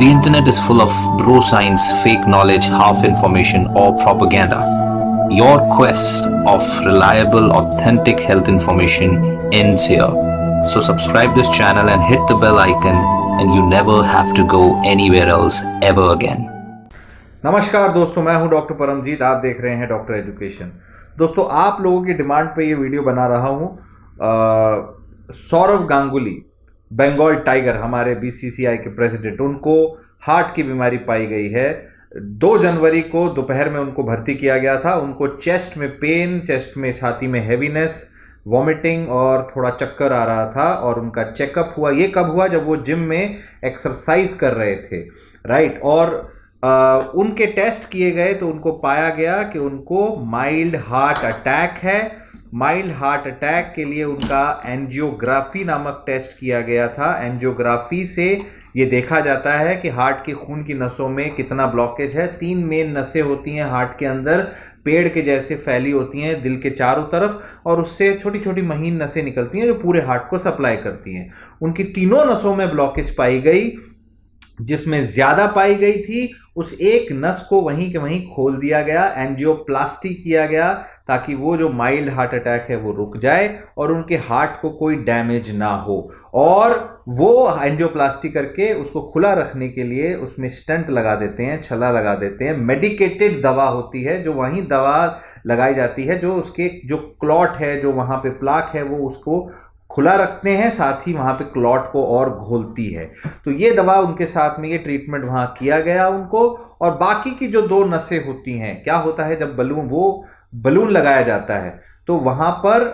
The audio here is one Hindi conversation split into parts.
The internet is full of bro science, fake knowledge, half information or propaganda. Your quest of reliable, authentic health information ends here. So subscribe this channel and hit the bell icon and you never have to go anywhere else ever again. Namaskar, दोस्तों I am Dr. Paramjeet. You are watching Doctor Education. दोस्तों आप लोगों की डिमांड पे ये वीडियो बना रहा हूं सौरव गांगुली बंगाल टाइगर हमारे बीसीसीआई के प्रेसिडेंट उनको हार्ट की बीमारी पाई गई है दो जनवरी को दोपहर में उनको भर्ती किया गया था उनको चेस्ट में पेन चेस्ट में छाती में हैवीनेस वॉमिटिंग और थोड़ा चक्कर आ रहा था और उनका चेकअप हुआ ये कब हुआ जब वो जिम में एक्सरसाइज कर रहे थे राइट और आ, उनके टेस्ट किए गए तो उनको पाया गया कि उनको माइल्ड हार्ट अटैक है माइल्ड हार्ट अटैक के लिए उनका एनजियोग्राफी नामक टेस्ट किया गया था एनजियोग्राफी से ये देखा जाता है कि हार्ट के खून की नसों में कितना ब्लॉकेज है तीन मेन नसें होती हैं हार्ट के अंदर पेड़ के जैसे फैली होती हैं दिल के चारों तरफ और उससे छोटी छोटी महीन नसें निकलती हैं जो पूरे हार्ट को सप्लाई करती हैं उनकी तीनों नसों में ब्लॉकेज पाई गई जिसमें ज़्यादा पाई गई थी उस एक नस को वहीं के वहीं खोल दिया गया एंजियोप्लास्टी किया गया ताकि वो जो माइल्ड हार्ट अटैक है वो रुक जाए और उनके हार्ट को कोई डैमेज ना हो और वो एंजियोप्लास्टी करके उसको खुला रखने के लिए उसमें स्टंट लगा देते हैं छला लगा देते हैं मेडिकेटेड दवा होती है जो वहीं दवा लगाई जाती है जो उसके जो क्लॉट है जो वहाँ पे प्लाक है वो उसको खुला रखते हैं साथ ही वहाँ पे क्लॉट को और घोलती है तो ये दवा उनके साथ में ये ट्रीटमेंट वहाँ किया गया उनको और बाकी की जो दो नसें होती हैं क्या होता है जब बलून वो बलून लगाया जाता है तो वहाँ पर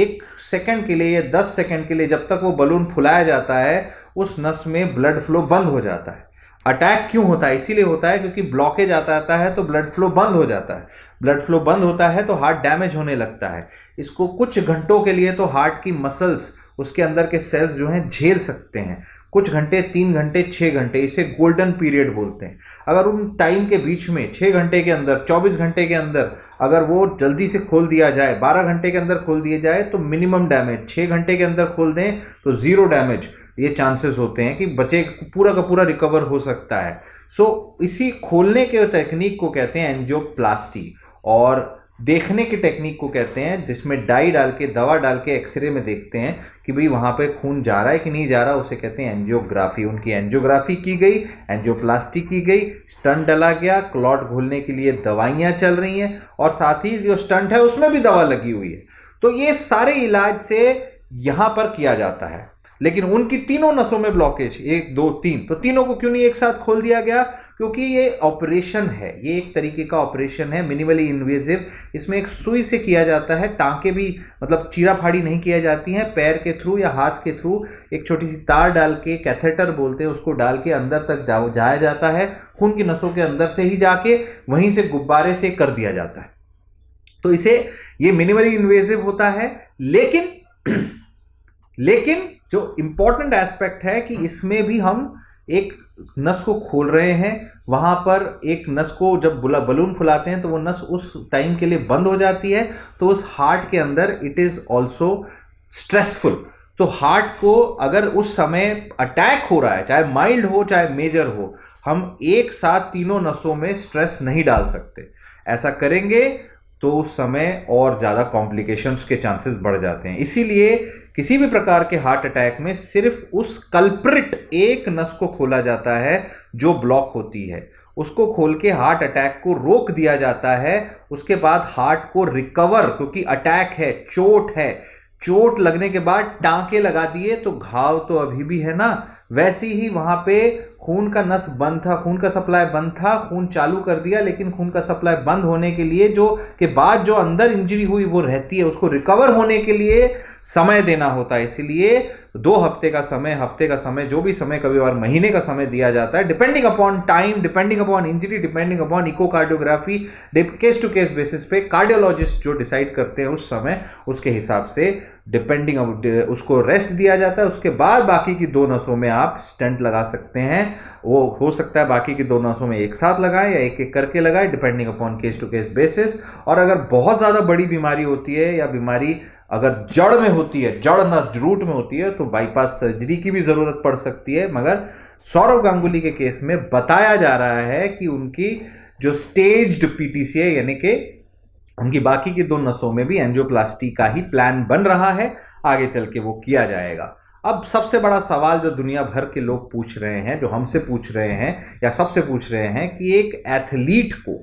एक सेकंड के लिए या दस सेकंड के लिए जब तक वो बलून फुलाया जाता है उस नस में ब्लड फ्लो बंद हो जाता है अटैक क्यों होता है इसीलिए होता है क्योंकि ब्लॉकेज आता आता है तो ब्लड फ्लो बंद हो जाता है ब्लड फ्लो बंद होता है तो हार्ट डैमेज होने लगता है इसको कुछ घंटों के लिए तो हार्ट की मसल्स उसके अंदर के सेल्स जो हैं झेल सकते हैं कुछ घंटे तीन घंटे छः घंटे इसे गोल्डन पीरियड बोलते हैं अगर उन टाइम के बीच में छः घंटे के अंदर चौबीस घंटे के अंदर अगर वो जल्दी से खोल दिया जाए बारह घंटे के अंदर खोल दिया जाए तो मिनिमम डैमेज छः घंटे के अंदर खोल दें तो ज़ीरो डैमेज ये चांसेस होते हैं कि बच्चे पूरा का पूरा रिकवर हो सकता है सो so, इसी खोलने के टेक्निक को कहते हैं एंजियोप्लास्टी और देखने की टेक्निक को कहते हैं जिसमें डाई डाल के दवा डाल के एक्सरे में देखते हैं कि भाई वहाँ पे खून जा रहा है कि नहीं जा रहा उसे कहते हैं एंजियोग्राफी उनकी एंजियोग्राफी की गई एंजियोप्लास्टी की गई स्टंट डला गया क्लॉट घोलने के लिए दवाइयाँ चल रही हैं और साथ ही जो स्टंट है उसमें भी दवा लगी हुई है तो ये सारे इलाज से यहाँ पर किया जाता है लेकिन उनकी तीनों नसों में ब्लॉकेज एक दो तीन तो तीनों को क्यों नहीं एक साथ खोल दिया गया क्योंकि ये ऑपरेशन है ये एक तरीके का ऑपरेशन है मिनिमली इन्वेजिव इसमें एक सुई से किया जाता है टांके भी मतलब चीरा फाड़ी नहीं किया जाती हैं पैर के थ्रू या हाथ के थ्रू एक छोटी सी तार डाल के कैथेटर बोलते हैं उसको डाल के अंदर तक जाया जाता है खून की नसों के अंदर से ही जाके वहीं से गुब्बारे से कर दिया जाता है तो इसे ये मिनिमली इन्वेजिव होता है लेकिन लेकिन जो इम्पोर्टेंट एस्पेक्ट है कि इसमें भी हम एक नस को खोल रहे हैं वहाँ पर एक नस को जब बुला बलून फुलाते हैं तो वो नस उस टाइम के लिए बंद हो जाती है तो उस हार्ट के अंदर इट इज़ ऑल्सो स्ट्रेसफुल तो हार्ट को अगर उस समय अटैक हो रहा है चाहे माइल्ड हो चाहे मेजर हो हम एक साथ तीनों नसों में स्ट्रेस नहीं डाल सकते ऐसा करेंगे तो उस समय और ज़्यादा कॉम्प्लिकेशंस के चांसेस बढ़ जाते हैं इसीलिए किसी भी प्रकार के हार्ट अटैक में सिर्फ उस कल्प्रिट एक नस को खोला जाता है जो ब्लॉक होती है उसको खोल के हार्ट अटैक को रोक दिया जाता है उसके बाद हार्ट को रिकवर क्योंकि अटैक है चोट है चोट लगने के बाद टांके लगा दिए तो घाव तो अभी भी है ना वैसी ही वहाँ पे खून का नस बंद था खून का सप्लाई बंद था खून चालू कर दिया लेकिन खून का सप्लाई बंद होने के लिए जो के बाद जो अंदर इंजरी हुई वो रहती है उसको रिकवर होने के लिए समय देना होता है इसीलिए दो हफ्ते का समय हफ्ते का समय जो भी समय कभी बार महीने का समय दिया जाता है depending upon time depending upon injury depending upon echocardiography case to case basis पे कार्डियोलॉजिस्ट जो डिसाइड करते हैं उस समय उसके हिसाब से डिपेंडिंग उसको रेस्ट दिया जाता है उसके बाद बाकी की दो नसों में आप स्टेंट लगा सकते हैं वो हो सकता है बाकी की दो नसों में एक साथ लगाएं या एक एक करके लगाएं depending upon case to case basis और अगर बहुत ज़्यादा बड़ी बीमारी होती है या बीमारी अगर जड़ में होती है जड़ न रूट में होती है तो बाईपास सर्जरी की भी ज़रूरत पड़ सकती है मगर सौरव गांगुली के केस में बताया जा रहा है कि उनकी जो स्टेज्ड है यानी कि उनकी बाकी की दो नसों में भी एंजियोप्लास्टी का ही प्लान बन रहा है आगे चल के वो किया जाएगा अब सबसे बड़ा सवाल जो दुनिया भर के लोग पूछ रहे हैं जो हमसे पूछ रहे हैं या सबसे पूछ रहे हैं कि एक एथलीट को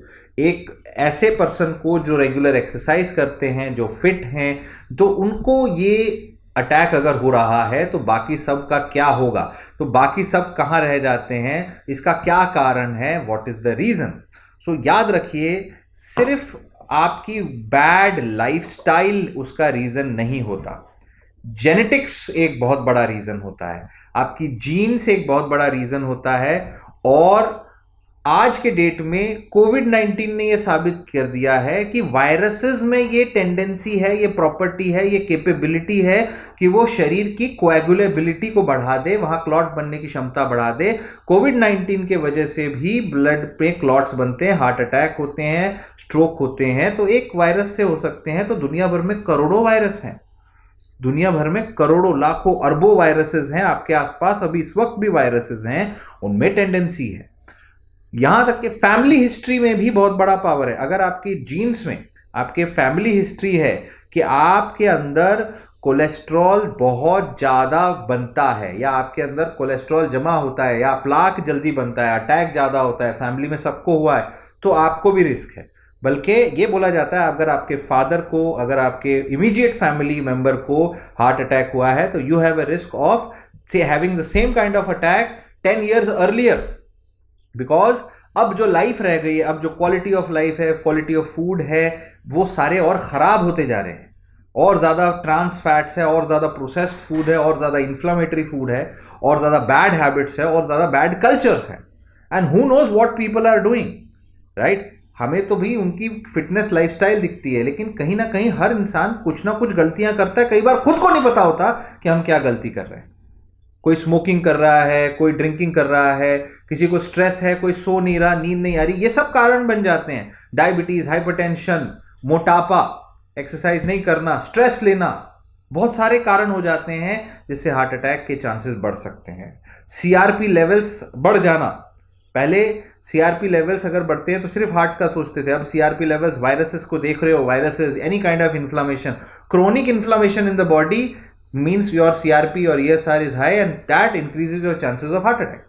एक ऐसे पर्सन को जो रेगुलर एक्सरसाइज करते हैं जो फिट हैं तो उनको ये अटैक अगर हो रहा है तो बाकी सब का क्या होगा तो बाकी सब कहाँ रह जाते हैं इसका क्या कारण है what is the reason so याद रखिए सिर्फ आपकी बैड लाइफस्टाइल उसका रीज़न नहीं होता जेनेटिक्स एक बहुत बड़ा रीज़न होता है आपकी जीन्स एक बहुत बड़ा रीज़न होता है और आज के डेट में कोविड 19 ने ये साबित कर दिया है कि वायरसेस में ये टेंडेंसी है ये प्रॉपर्टी है ये कैपेबिलिटी है कि वो शरीर की कोएगुलेबिलिटी को बढ़ा दे वहाँ क्लॉट बनने की क्षमता बढ़ा दे कोविड 19 के वजह से भी ब्लड पे क्लॉट्स बनते हैं हार्ट अटैक होते हैं स्ट्रोक होते हैं तो एक वायरस से हो सकते हैं तो दुनिया भर में करोड़ों वायरस हैं दुनिया भर में करोड़ों लाखों अरबों वायरसेस हैं आपके आसपास अभी इस वक्त भी वायरसेस हैं उनमें टेंडेंसी है यहां तक कि फैमिली हिस्ट्री में भी बहुत बड़ा पावर है अगर आपकी जीन्स में आपके फैमिली हिस्ट्री है कि आपके अंदर कोलेस्ट्रॉल बहुत ज़्यादा बनता है या आपके अंदर कोलेस्ट्रॉल जमा होता है या प्लाक जल्दी बनता है अटैक ज़्यादा होता है फैमिली में सबको हुआ है तो आपको भी रिस्क है बल्कि ये बोला जाता है अगर आपके फादर को अगर आपके इमीडिएट फैमिली मेंबर को हार्ट अटैक हुआ है तो you have a risk of से having the same kind of attack ten years earlier because अब जो लाइफ रह गई है अब जो क्वालिटी ऑफ लाइफ है क्वालिटी ऑफ फूड है वो सारे और ख़राब होते जा रहे हैं और ज़्यादा ट्रांस फैट्स है और ज़्यादा प्रोसेस्ड फूड है और ज़्यादा इन्फ्लामेटरी फूड है और ज़्यादा बैड हैबिट्स है और ज़्यादा बैड कल्चर्स हैं and who knows what people are doing right हमें तो भी उनकी फिटनेस लाइफस्टाइल दिखती है लेकिन कहीं ना कहीं हर इंसान कुछ ना कुछ गलतियां करता है कई बार खुद को नहीं पता होता कि हम क्या गलती कर रहे हैं कोई स्मोकिंग कर रहा है कोई ड्रिंकिंग कर रहा है किसी को स्ट्रेस है कोई सो नहीं रहा नींद नहीं आ रही ये सब कारण बन जाते हैं डायबिटीज हाइपरटेंशन मोटापा एक्सरसाइज नहीं करना स्ट्रेस लेना बहुत सारे कारण हो जाते हैं जिससे हार्ट अटैक के चांसेस बढ़ सकते हैं सीआरपी लेवल्स बढ़ जाना पहले सीआरपी लेवल्स अगर बढ़ते हैं तो सिर्फ हार्ट का सोचते थे अब सीआरपी लेवल्स वायरसेस को देख रहे हो viruses any kind of inflammation chronic inflammation in the body means your CRP or ESR is high and that increases your chances of heart attack.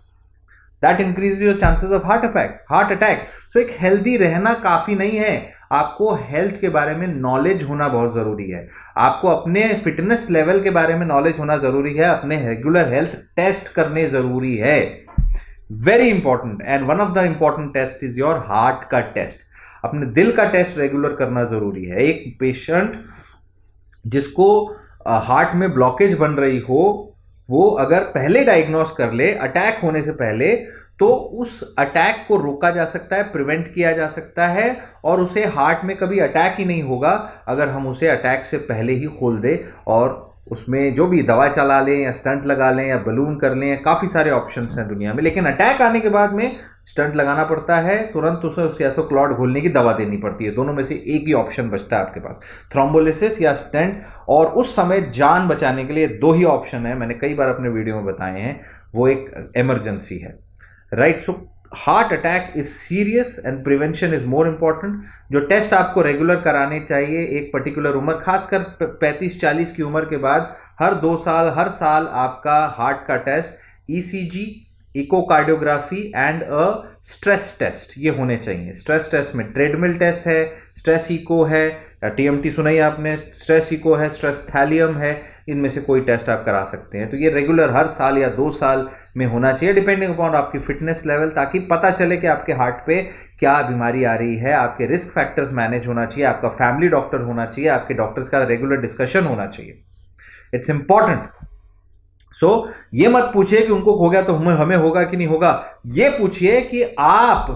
That increases your chances of heart attack heart attack so एक healthy रहना काफ़ी नहीं है आपको हेल्थ के बारे में नॉलेज होना बहुत ज़रूरी है आपको अपने फिटनेस लेवल के बारे में नॉलेज होना ज़रूरी है अपने रेगुलर हेल्थ टेस्ट करने ज़रूरी है very important and one of the important test is your heart का टेस्ट अपने दिल का टेस्ट रेगुलर करना ज़रूरी है एक पेशेंट जिसको हार्ट में ब्लॉकेज बन रही हो वो अगर पहले डायग्नोस कर ले अटैक होने से पहले तो उस अटैक को रोका जा सकता है प्रिवेंट किया जा सकता है और उसे हार्ट में कभी अटैक ही नहीं होगा अगर हम उसे अटैक से पहले ही खोल दें और उसमें जो भी दवा चला लें या स्टंट लगा लें या बलून कर लें काफ़ी सारे ऑप्शन हैं दुनिया में लेकिन अटैक आने के बाद में स्टंट लगाना पड़ता है तुरंत उसे उसे या तो क्लॉट घोलने की दवा देनी पड़ती है दोनों में से एक ही ऑप्शन बचता है आपके पास थ्रोम्बोलिसिस या स्टंट और उस समय जान बचाने के लिए दो ही ऑप्शन है मैंने कई बार अपने वीडियो में बताए हैं वो एक एमरजेंसी है right so heart attack is serious and prevention is more important जो टेस्ट आपको रेगुलर कराने चाहिए एक पर्टिकुलर उम्र खासकर 35-40 की उम्र के बाद हर दो साल हर साल आपका हार्ट का test E C G echocardiography and a stress test ये होने चाहिए स्ट्रेस टेस्ट में ट्रेडमिल टेस्ट है स्ट्रेस इको है टीएमटी सुनाई आपने स्ट्रेस इको है स्ट्रेस थैलियम है इनमें से कोई टेस्ट आप करा सकते हैं तो ये रेगुलर हर साल या दो साल में होना चाहिए डिपेंडिंग अपॉन आपकी फिटनेस लेवल ताकि पता चले कि आपके हार्ट पे क्या बीमारी आ रही है आपके रिस्क फैक्टर्स मैनेज होना चाहिए आपका फैमिली डॉक्टर होना चाहिए आपके डॉक्टर्स का रेगुलर डिस्कशन होना चाहिए इट्स इंपॉर्टेंट सो ये मत पूछिए कि उनको हो गया तो हमें हमें होगा कि नहीं होगा ये पूछिए कि आप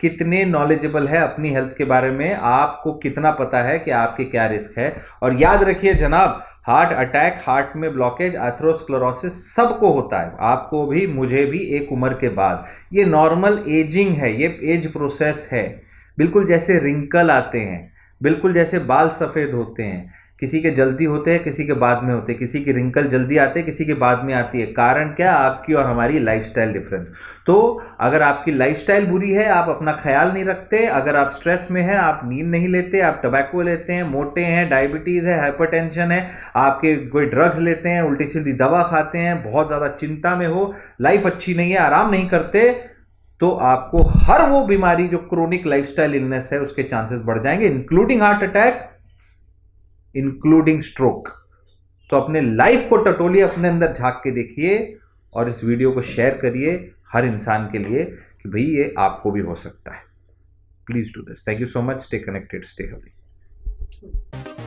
कितने नॉलेजेबल है अपनी हेल्थ के बारे में आपको कितना पता है कि आपके क्या रिस्क है और याद रखिए जनाब हार्ट अटैक हार्ट में ब्लॉकेज एथ्रोस्क्लोरोसिस सबको होता है आपको भी मुझे भी एक उम्र के बाद ये नॉर्मल एजिंग है ये एज प्रोसेस है बिल्कुल जैसे रिंकल आते हैं बिल्कुल जैसे बाल सफ़ेद होते हैं किसी के जल्दी होते हैं किसी के बाद में होते हैं किसी की रिंकल जल्दी आते हैं किसी के बाद में आती है कारण क्या आपकी और हमारी लाइफस्टाइल डिफरेंस तो अगर आपकी लाइफस्टाइल बुरी है आप अपना ख्याल नहीं रखते अगर आप स्ट्रेस में हैं आप नींद नहीं लेते आप टबैको लेते हैं मोटे हैं डायबिटीज़ है हाइपर है आपके कोई ड्रग्स लेते हैं उल्टी सीधी दवा खाते हैं बहुत ज़्यादा चिंता में हो लाइफ अच्छी नहीं है आराम नहीं करते तो आपको हर वो बीमारी जो क्रोनिक लाइफस्टाइल इलनेस है उसके चांसेस बढ़ जाएंगे including heart attack including stroke तो अपने लाइफ को टटोलिए अपने अंदर झांक के देखिए और इस वीडियो को शेयर करिए हर इंसान के लिए कि भाई ये आपको भी हो सकता है please do this thank you so much stay connected stay healthy